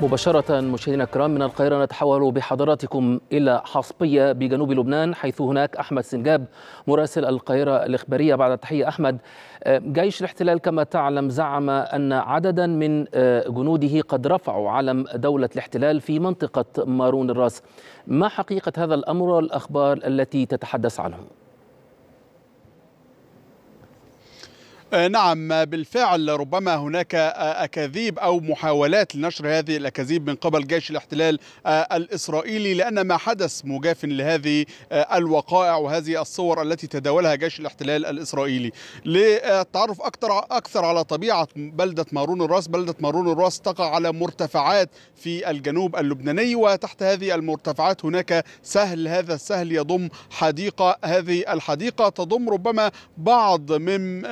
مباشرة مشاهدينا الكرام من القاهرة نتحول بحضراتكم إلى حصبية بجنوب لبنان حيث هناك أحمد سنجاب مراسل القاهرة الإخبارية بعد التحية أحمد آه، جيش الاحتلال كما تعلم زعم أن عددا من آه، جنوده قد رفعوا علم دولة الاحتلال في منطقة مارون الراس ما حقيقة هذا الأمر والأخبار التي تتحدث عنه؟ آه، نعم بالفعل ربما هناك آه، اكاذيب او محاولات لنشر هذه الاكاذيب من قبل جيش الاحتلال آه، الاسرائيلي لان ما حدث مجاف لهذه الوقائع وهذه الصور التي تداولها جيش الاحتلال الاسرائيلي للتعرف اكثر اكثر على طبيعه بلده مارون الراس بلده مارون الراس تقع على مرتفعات في الجنوب اللبناني وتحت هذه المرتفعات هناك سهل هذا السهل يضم حديقه هذه الحديقه تضم ربما بعض من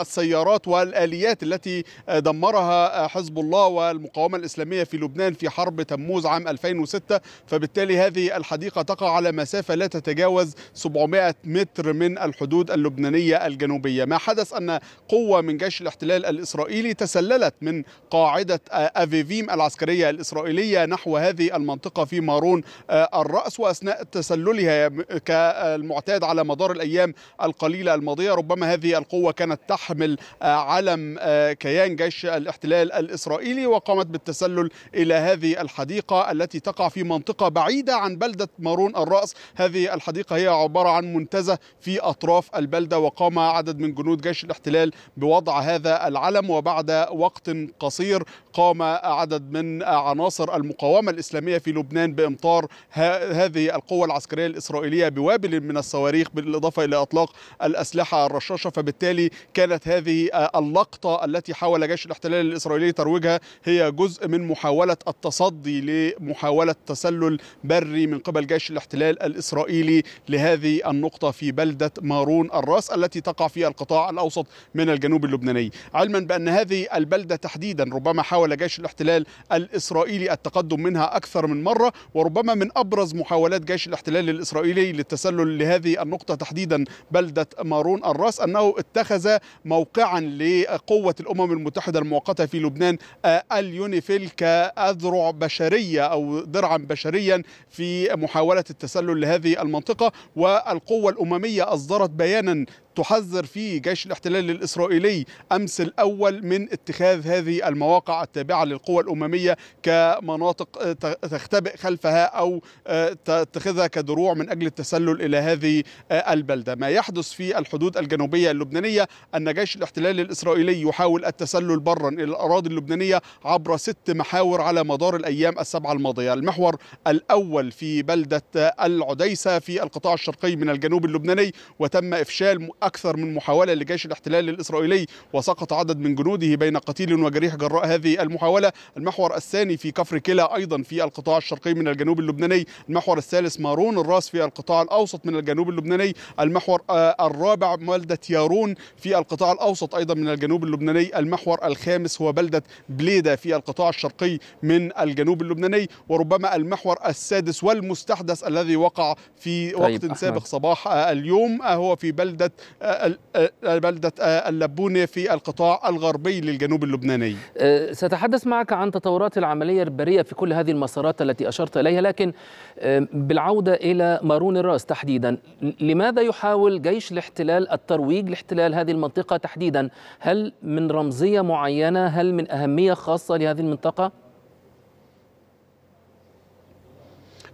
السيارات والآليات التي دمرها حزب الله والمقاومة الإسلامية في لبنان في حرب تموز عام 2006 فبالتالي هذه الحديقة تقع على مسافة لا تتجاوز 700 متر من الحدود اللبنانية الجنوبية ما حدث أن قوة من جيش الاحتلال الإسرائيلي تسللت من قاعدة أفيفيم العسكرية الإسرائيلية نحو هذه المنطقة في مارون الرأس وأثناء تسللها كالمعتاد على مدار الأيام القليلة الماضية ربما هذه قوة كانت تحمل آه، علم آه، كيان جيش الاحتلال الإسرائيلي وقامت بالتسلل إلى هذه الحديقة التي تقع في منطقة بعيدة عن بلدة مارون الرأس هذه الحديقة هي عبارة عن منتزه في أطراف البلدة وقام عدد من جنود جيش الاحتلال بوضع هذا العلم وبعد وقت قصير قام عدد من عناصر المقاومة الإسلامية في لبنان بإمطار هذه القوة العسكرية الإسرائيلية بوابل من الصواريخ بالإضافة إلى إطلاق الأسلحة الرشاشة فبالتالي وبالتالي كانت هذه آه، اللقطة التي حاول جيش الاحتلال الإسرائيلي ترويجها هي جزء من محاولة التصدي لمحاولة تسلل بري من قبل جيش الاحتلال الإسرائيلي لهذه النقطة في بلدة مارون الراس التي تقع في القطاع الأوسط من الجنوب اللبناني علما بأن هذه البلدة تحديدا ربما حاول جيش الاحتلال الإسرائيلي التقدم منها أكثر من مرة وربما من أبرز محاولات جيش الاحتلال الإسرائيلي للتسلل لهذه النقطة تحديدا بلدة مارون الراس أنه اتخذ موقعا لقوة الأمم المتحدة المؤقتة في لبنان آه، اليونيفيل كأذرع بشرية أو درعا بشريا في محاولة التسلل لهذه المنطقة والقوة الأممية أصدرت بيانا تحذر فيه جيش الاحتلال الإسرائيلي أمس الأول من اتخاذ هذه المواقع التابعة للقوى الأممية كمناطق آه، تختبئ خلفها أو آه، تتخذها كدروع من أجل التسلل إلى هذه آه، البلدة ما يحدث في الحدود الجنوبية اللبنانية أن جيش الاحتلال الإسرائيلي يحاول التسلل برا إلى الأراضي اللبنانية عبر ست محاور على مدار الأيام السبعة الماضية المحور الأول في بلدة العديسة في القطاع الشرقي من الجنوب اللبناني وتم إفشال أكثر من محاولة لجيش الاحتلال الإسرائيلي وسقط عدد من جنوده بين قتيل وجريح جراء هذه المحاولة المحور الثاني في كفر كلا أيضا في القطاع الشرقي من الجنوب اللبناني المحور الثالث مارون الراس في القطاع الأوسط من الجنوب اللبناني المحور آه، الرابع بلدة يارون في القطاع الأوسط أيضا من الجنوب اللبناني المحور الخامس هو بلدة بليدة في القطاع الشرقي من الجنوب اللبناني وربما المحور السادس والمستحدث الذي وقع في طيب، وقت طيب سابق صباح آه، اليوم آه، هو في بلدة آه، آه، بلدة آه، اللبونة في القطاع الغربي للجنوب اللبناني سأتحدث معك عن تطورات العملية البرية في كل هذه المسارات التي أشرت إليها لكن بالعودة إلى مارون الراس تحديدا لماذا يحاول جيش الاحتلال الترويج لاحتلال هذه المنطقة تحديدا هل من رمزية معينة هل من أهمية خاصة لهذه المنطقة؟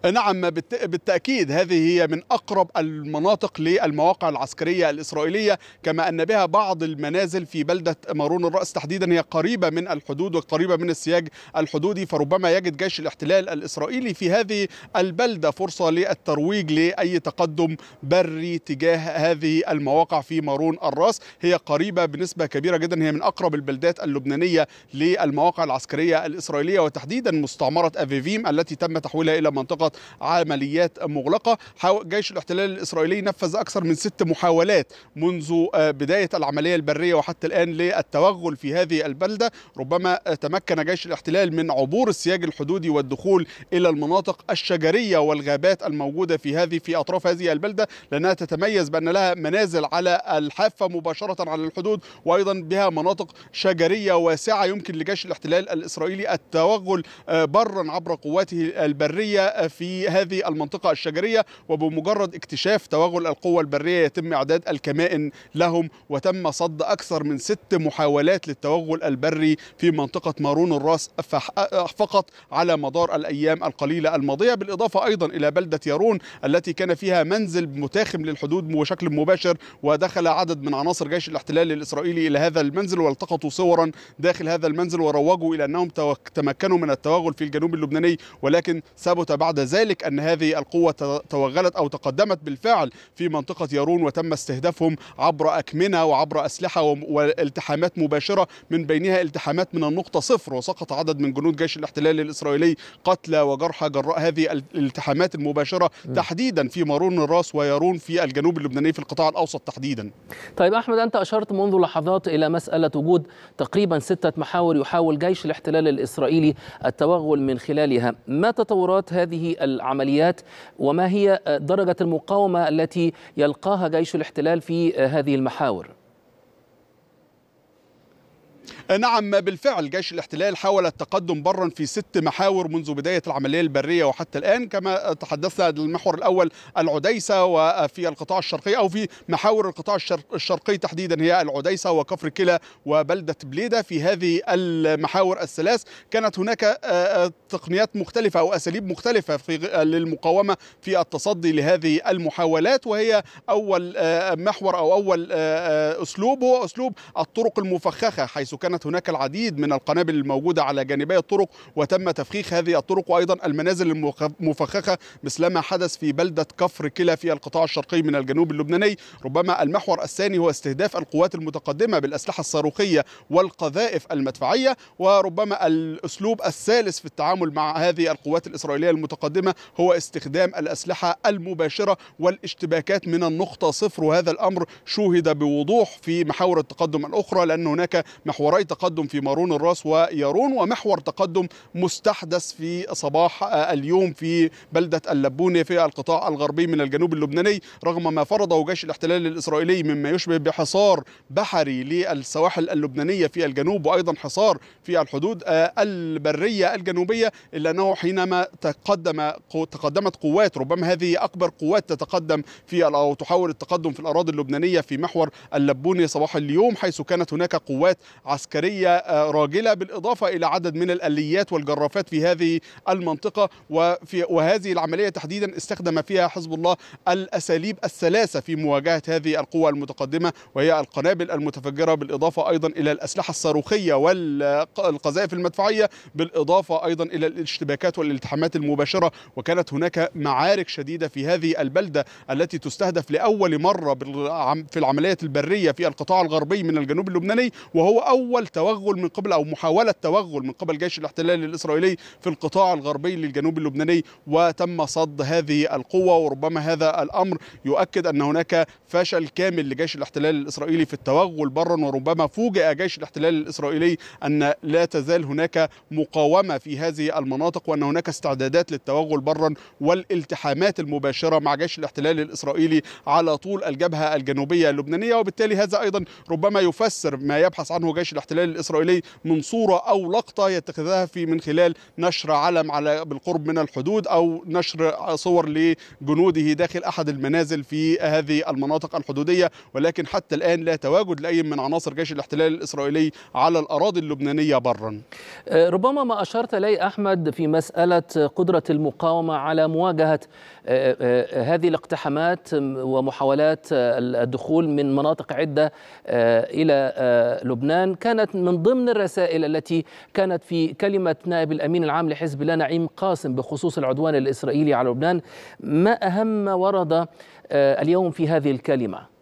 نعم بالتأكيد هذه هي من أقرب المناطق للمواقع العسكرية الإسرائيلية كما أن بها بعض المنازل في بلدة مارون الرأس تحديدا هي قريبة من الحدود وقريبة من السياج الحدودي فربما يجد جيش الاحتلال الإسرائيلي في هذه البلدة فرصة للترويج لأي تقدم بري تجاه هذه المواقع في مارون الرأس هي قريبة بنسبة كبيرة جدا هي من أقرب البلدات اللبنانية للمواقع العسكرية الإسرائيلية وتحديدا مستعمرة أفيفيم التي تم تحويلها إلى منطقة محافظات عمليات مغلقة جيش الاحتلال الإسرائيلي نفذ أكثر من ست محاولات منذ آه، بداية العملية البرية وحتى الآن للتوغل في هذه البلدة ربما آه، تمكن جيش الاحتلال من عبور السياج الحدودي والدخول إلى المناطق الشجرية والغابات الموجودة في هذه في أطراف هذه البلدة لأنها تتميز بأن لها منازل على الحافة مباشرة على الحدود وأيضا بها مناطق شجرية واسعة يمكن لجيش الاحتلال الإسرائيلي التوغل آه، برا عبر قواته البرية في هذه المنطقة الشجرية وبمجرد اكتشاف توغل القوة البرية يتم إعداد الكمائن لهم وتم صد أكثر من ست محاولات للتوغل البري في منطقة مارون الراس فقط على مدار الأيام القليلة الماضية بالإضافة أيضا إلى بلدة يارون التي كان فيها منزل متاخم للحدود بشكل مباشر ودخل عدد من عناصر جيش الاحتلال الإسرائيلي إلى هذا المنزل والتقطوا صورا داخل هذا المنزل وروجوا إلى أنهم تمكنوا من التوغل في الجنوب اللبناني ولكن ثبت بعد ذلك أن هذه القوة توغلت أو تقدمت بالفعل في منطقة يارون وتم استهدافهم عبر أكمنة وعبر أسلحة والتحامات مباشرة من بينها التحامات من النقطة صفر وسقط عدد من جنود جيش الاحتلال الإسرائيلي قتلى وجرحى جراء هذه الالتحامات المباشرة تحديدا في مارون الراس ويارون في الجنوب اللبناني في القطاع الأوسط تحديدا طيب أحمد أنت أشرت منذ لحظات إلى مسألة وجود تقريبا ستة محاور يحاول جيش الاحتلال الإسرائيلي التوغل من خلالها ما تطورات هذه العمليات وما هي درجة المقاومة التي يلقاها جيش الاحتلال في هذه المحاور نعم بالفعل جيش الاحتلال حاول التقدم برا في ست محاور منذ بداية العملية البرية وحتى الآن كما تحدثنا المحور الأول العديسة وفي القطاع الشرقي أو في محاور القطاع الشرقي تحديدا هي العديسة وكفر كلا وبلدة بليدة في هذه المحاور الثلاث كانت هناك آه، آه، تقنيات مختلفة أو أساليب مختلفة في للمقاومة في التصدي لهذه المحاولات وهي أول آه، محور أو أول أسلوب هو أسلوب الطرق المفخخة حيث كانت كانت هناك العديد من القنابل الموجودة على جانبي الطرق وتم تفخيخ هذه الطرق وأيضا المنازل المفخخة مثلما حدث في بلدة كفر كلا في القطاع الشرقي من الجنوب اللبناني ربما المحور الثاني هو استهداف القوات المتقدمة بالأسلحة الصاروخية والقذائف المدفعية وربما الأسلوب الثالث في التعامل مع هذه القوات الإسرائيلية المتقدمة هو استخدام الأسلحة المباشرة والاشتباكات من النقطة صفر وهذا الأمر شوهد بوضوح في محاور التقدم الأخرى لأن هناك محوري تقدم في مارون الراس ويارون ومحور تقدم مستحدث في صباح آه، اليوم في بلدة اللبونة في القطاع الغربي من الجنوب اللبناني رغم ما فرضه جيش الاحتلال الإسرائيلي مما يشبه بحصار بحري للسواحل اللبنانية في الجنوب وأيضا حصار في الحدود آه، البرية الجنوبية إلا أنه حينما تقدم تقدمت قوات ربما هذه أكبر قوات تتقدم في أو تحاول التقدم في الأراضي اللبنانية في محور اللبونة صباح اليوم حيث كانت هناك قوات عسكرية عسكرية آه، راجلة بالإضافة إلى عدد من الأليات والجرافات في هذه المنطقة وفي وهذه العملية تحديدا استخدم فيها حزب الله الأساليب الثلاثة في مواجهة هذه القوى المتقدمة وهي القنابل المتفجرة بالإضافة أيضا إلى الأسلحة الصاروخية والقذائف المدفعية بالإضافة أيضا إلى الاشتباكات والالتحامات المباشرة وكانت هناك معارك شديدة في هذه البلدة التي تستهدف لأول مرة في العمليات البرية في القطاع الغربي من الجنوب اللبناني وهو أول توغل من قبل أو محاولة توغل من قبل جيش الاحتلال الإسرائيلي في القطاع الغربي للجنوب اللبناني وتم صد هذه القوة وربما هذا الأمر يؤكد أن هناك فشل كامل لجيش الاحتلال الإسرائيلي في التوغل برا وربما فوجئ جيش الاحتلال الإسرائيلي أن لا تزال هناك مقاومة في هذه المناطق وأن هناك استعدادات للتوغل برا والالتحامات المباشرة مع جيش الاحتلال الإسرائيلي على طول الجبهة الجنوبية اللبنانية وبالتالي هذا أيضا ربما يفسر ما يبحث عنه جيش الاحتلال الاحتلال الاسرائيلي من صوره او لقطه يتخذها في من خلال نشر علم على بالقرب من الحدود او نشر صور لجنوده داخل احد المنازل في هذه المناطق الحدوديه ولكن حتى الان لا تواجد لاي من عناصر جيش الاحتلال الاسرائيلي على الاراضي اللبنانيه برا. أه، ربما ما اشرت اليه احمد في مساله قدره المقاومه على مواجهه أه، أه، هذه الاقتحامات ومحاولات الدخول من مناطق عده الى لبنان كان كانت من ضمن الرسائل التي كانت في كلمة نائب الأمين العام لحزب الله نعيم قاسم بخصوص العدوان الإسرائيلي على لبنان ما أهم ما ورد آه، اليوم في هذه الكلمة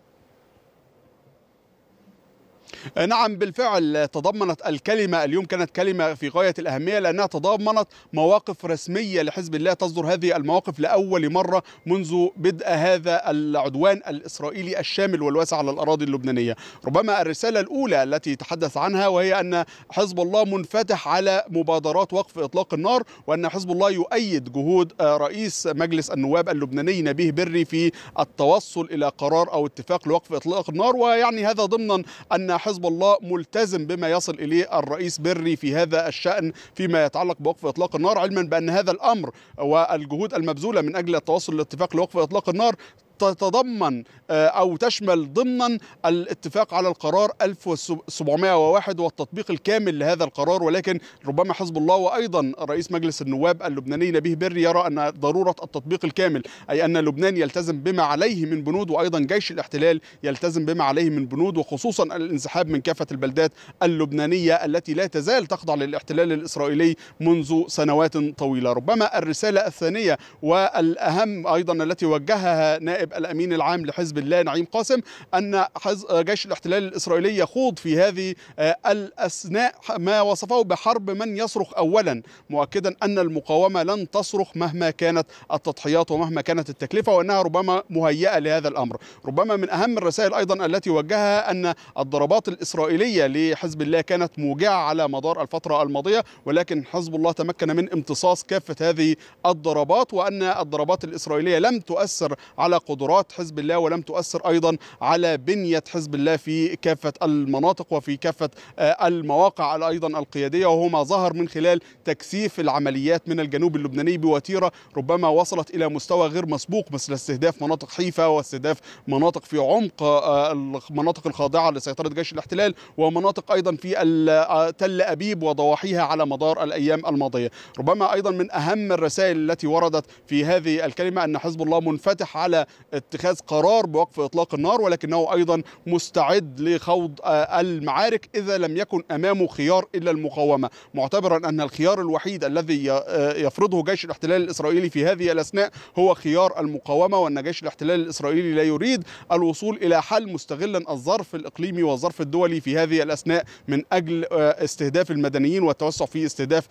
آه، نعم بالفعل تضمنت الكلمة اليوم كانت كلمة في غاية الأهمية لأنها تضمنت مواقف رسمية لحزب الله تصدر هذه المواقف لأول مرة منذ بدء هذا العدوان الإسرائيلي الشامل والواسع على الأراضي اللبنانية ربما الرسالة الأولى التي تحدث عنها وهي أن حزب الله منفتح على مبادرات وقف إطلاق النار وأن حزب الله يؤيد جهود آه، رئيس مجلس النواب اللبناني نبيه بري في التوصل إلى قرار أو اتفاق لوقف إطلاق النار ويعني هذا ضمنا أن حزب حزب الله ملتزم بما يصل اليه الرئيس بري في هذا الشان فيما يتعلق بوقف اطلاق النار علما بان هذا الامر والجهود المبذوله من اجل التوصل لاتفاق لوقف اطلاق النار تتضمن آه، او تشمل ضمنا الاتفاق على القرار 1701 والتطبيق الكامل لهذا القرار ولكن ربما حزب الله وايضا رئيس مجلس النواب اللبناني نبيه بري يرى ان ضروره التطبيق الكامل اي ان لبنان يلتزم بما عليه من بنود وايضا جيش الاحتلال يلتزم بما عليه من بنود وخصوصا الانسحاب من كافه البلدات اللبنانيه التي لا تزال تخضع للاحتلال الاسرائيلي منذ سنوات طويله ربما الرساله الثانيه والاهم ايضا التي وجهها نائب نائب الامين العام لحزب الله نعيم قاسم ان جيش الاحتلال الاسرائيلي يخوض في هذه آه، الاثناء ما وصفه بحرب من يصرخ اولا مؤكدا ان المقاومه لن تصرخ مهما كانت التضحيات ومهما كانت التكلفه وانها ربما مهيئه لهذا الامر ربما من اهم الرسائل ايضا التي وجهها ان الضربات الاسرائيليه لحزب الله كانت موجعه على مدار الفتره الماضيه ولكن حزب الله تمكن من امتصاص كافه هذه الضربات وان الضربات الاسرائيليه لم تؤثر على قدرات قدرات حزب الله ولم تؤثر أيضا على بنية حزب الله في كافة المناطق وفي كافة آه، المواقع أيضا القيادية وهو ما ظهر من خلال تكثيف العمليات من الجنوب اللبناني بوتيرة ربما وصلت إلى مستوى غير مسبوق مثل استهداف مناطق حيفا واستهداف مناطق في عمق آه، المناطق الخاضعة لسيطرة جيش الاحتلال ومناطق أيضا في آه، تل أبيب وضواحيها على مدار الأيام الماضية ربما أيضا من أهم الرسائل التي وردت في هذه الكلمة أن حزب الله منفتح على اتخاذ قرار بوقف اطلاق النار ولكنه ايضا مستعد لخوض آه، المعارك اذا لم يكن امامه خيار الا المقاومه معتبرا ان الخيار الوحيد الذي آه، يفرضه جيش الاحتلال الاسرائيلي في هذه الاثناء هو خيار المقاومه وان جيش الاحتلال الاسرائيلي لا يريد الوصول الى حل مستغلا الظرف الاقليمي والظرف الدولي في هذه الاثناء من اجل آه، استهداف المدنيين والتوسع في استهداف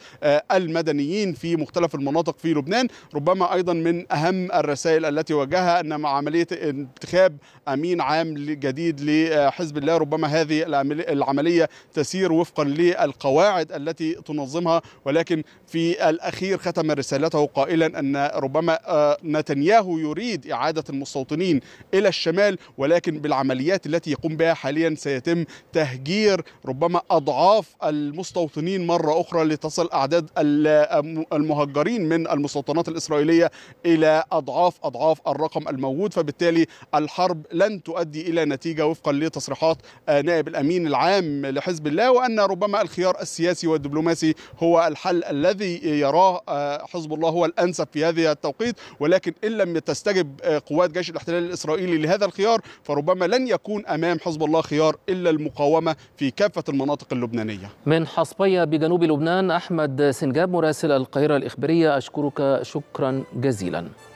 المدنيين في مختلف المناطق في لبنان ربما ايضا من اهم الرسائل التي وجهها ان عمليه انتخاب امين عام جديد لحزب الله ربما هذه العمليه تسير وفقا للقواعد التي تنظمها ولكن في الاخير ختم رسالته قائلا ان ربما آه، نتنياهو يريد اعاده المستوطنين الى الشمال ولكن بالعمليات التي يقوم بها حاليا سيتم تهجير ربما اضعاف المستوطنين مره اخرى لتصل اعداد آه، المهجرين من المستوطنات الاسرائيليه الى اضعاف اضعاف الرقم الموجود موجود فبالتالي الحرب لن تؤدي الى نتيجه وفقا لتصريحات آه، نائب الامين العام لحزب الله وان ربما الخيار السياسي والدبلوماسي هو الحل الذي يراه آه، حزب الله هو الانسب في هذه التوقيت ولكن ان لم تستجب آه، قوات جيش الاحتلال الاسرائيلي لهذا الخيار فربما لن يكون امام حزب الله خيار الا المقاومه في كافه المناطق اللبنانيه. من حصبيه بجنوب لبنان احمد سنجاب مراسل القاهره الاخباريه اشكرك شكرا جزيلا.